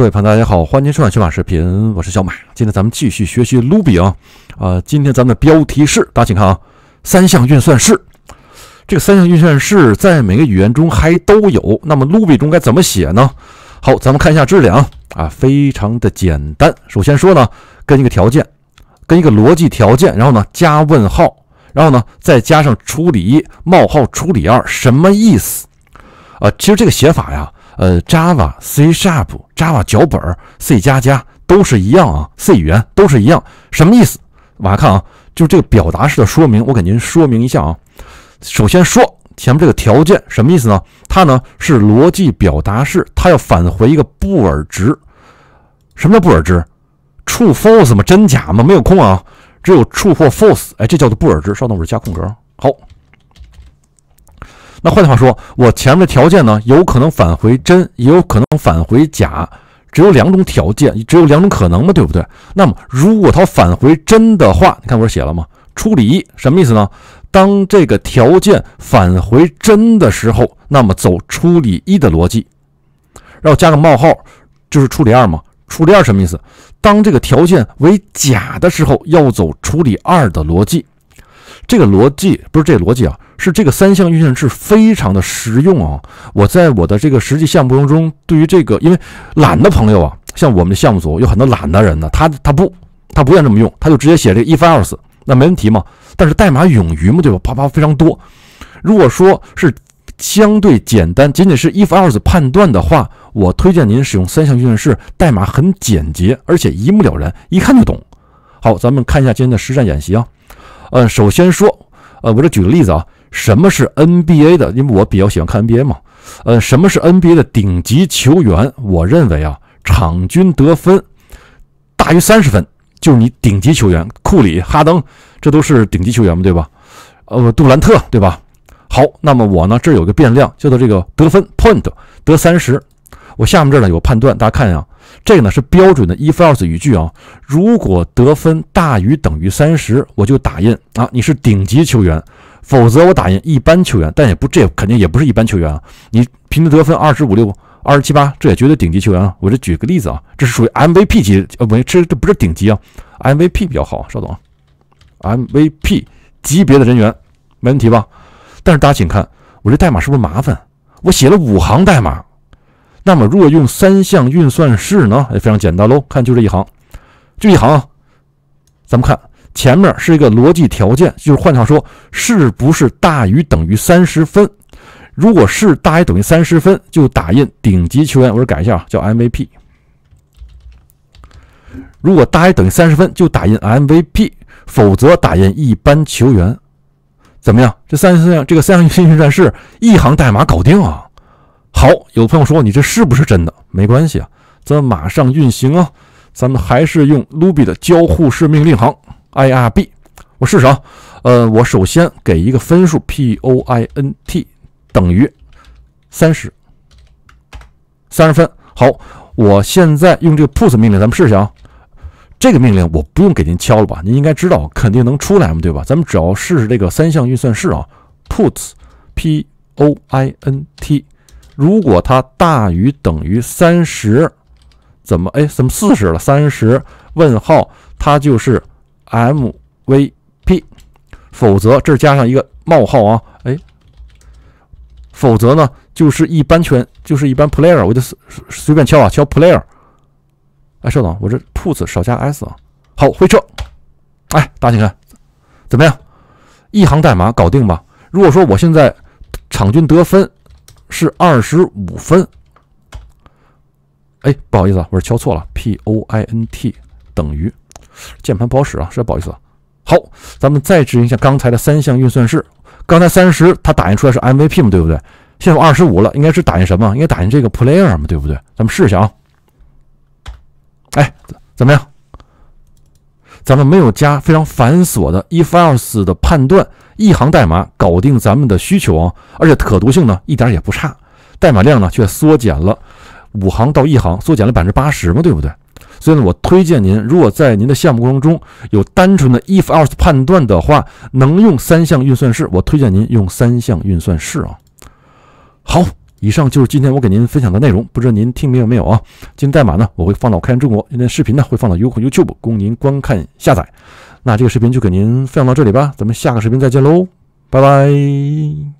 各位朋友，大家好，欢迎收看小马视频，我是小马。今天咱们继续学习卢比啊。啊。呃，今天咱们的标题是，大家请看啊，三项运算式。这个三项运算式在每个语言中还都有，那么卢比中该怎么写呢？好，咱们看一下质量啊，啊，非常的简单。首先说呢，跟一个条件，跟一个逻辑条件，然后呢加问号，然后呢再加上处理一冒号处理二，什么意思？啊，其实这个写法呀。呃，Java、C Sharp、Java 脚本、C 加加都是一样啊，C 语言都是一样，什么意思？往下看啊，就这个表达式的说明，我给您说明一下啊。首先说前面这个条件什么意思呢？它呢是逻辑表达式，它要返回一个布尔值。什么叫布尔值？true、false 吗？真假吗？没有空啊，只有 true 或 false。哎，这叫做布尔值。稍等，我加空格。好。那换句话说，我前面的条件呢，有可能返回真，也有可能返回假，只有两种条件，只有两种可能嘛，对不对？那么如果它返回真的话，你看我写了吗？处理一什么意思呢？当这个条件返回真的时候，那么走处理一的逻辑，然后加个冒号，就是处理二嘛？处理二什么意思？当这个条件为假的时候，要走处理二的逻辑。这个逻辑不是这个逻辑啊，是这个三项运算式非常的实用啊。我在我的这个实际项目中，对于这个，因为懒的朋友啊，像我们的项目组有很多懒的人呢，他他不，他不愿这么用，他就直接写这个 if else，那没问题嘛。但是代码冗余嘛，对吧？啪啪非常多。如果说是相对简单，仅仅是 if else 判断的话，我推荐您使用三项运算式，代码很简洁，而且一目了然，一看就懂。好，咱们看一下今天的实战演习啊。呃，首先说，呃，我这举个例子啊，什么是 NBA 的？因为我比较喜欢看 NBA 嘛。呃，什么是 NBA 的顶级球员？我认为啊，场均得分大于三十分，就是你顶级球员，库里、哈登，这都是顶级球员嘛，对吧？呃，杜兰特，对吧？好，那么我呢，这有个变量，叫做这个得分 point 得三十，我下面这呢有个判断，大家看一下，这个呢是标准的 if else 语句啊。如果得分大于等于三十，我就打印啊，你是顶级球员；否则我打印一般球员，但也不，这也肯定也不是一般球员啊。你平均得分二十五六、二十七八，这也绝对顶级球员啊。我这举个例子啊，这是属于 MVP 级，呃，不，这这不是顶级啊，MVP 比较好。稍等啊，MVP 级别的人员没问题吧？但是大家请看，我这代码是不是麻烦？我写了五行代码。那么，若用三项运算式呢，也非常简单喽。看，就这一行，就一行。咱们看前面是一个逻辑条件，就是换句话说，是不是大于等于三十分？如果是大于等于三十分，就打印顶级球员，我改一下啊，叫 MVP。如果大于等于三十分，就打印 MVP，否则打印一般球员。怎么样？这三项这个三项运算式，一行代码搞定啊！好，有朋友说你这是不是真的？没关系啊，咱们马上运行啊。咱们还是用 Ruby 的交互式命令行 irb，我试试啊。呃，我首先给一个分数 point 等于三十，三十分。好，我现在用这个 puts 命令，咱们试试啊。这个命令我不用给您敲了吧？你应该知道，肯定能出来嘛，对吧？咱们只要试试这个三项运算式啊，puts p o i n t。如果它大于等于三十，怎么哎怎么四十了？三十问号它就是 MVP，否则这儿加上一个冒号啊哎，否则呢就是一般圈就是一般 player，我就随随便敲啊敲 player，哎稍等我这 p u t 少加 s 啊，好回车，哎大家看怎么样，一行代码搞定吧。如果说我现在场均得分。是二十五分，哎，不好意思，啊，我是敲错了。point 等于键盘不好使啊，实在不好意思。好，咱们再执行一下刚才的三项运算式。刚才三十它打印出来是 MVP 嘛，对不对？现在二十五了，应该是打印什么？应该打印这个 player 嘛，对不对？咱们试一下啊。哎，怎么样？咱们没有加非常繁琐的 if else 的判断。一行代码搞定咱们的需求啊，而且可读性呢一点也不差，代码量呢却缩减了五行到一行，缩减了百分之八十嘛，对不对？所以呢，我推荐您，如果在您的项目过程中有单纯的 if else 判断的话，能用三项运算式，我推荐您用三项运算式啊。好，以上就是今天我给您分享的内容，不知道您听明白没有啊？今天代码呢我会放到开源中国，今天视频呢会放到优酷、YouTube，供您观看下载。那这个视频就给您分享到这里吧，咱们下个视频再见喽，拜拜。